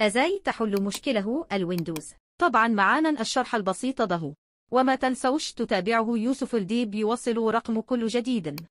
أزاي تحل مشكله الويندوز طبعا معانا الشرح البسيط ده وما تنسوش تتابعه يوسف الديب يوصل رقم كل جديد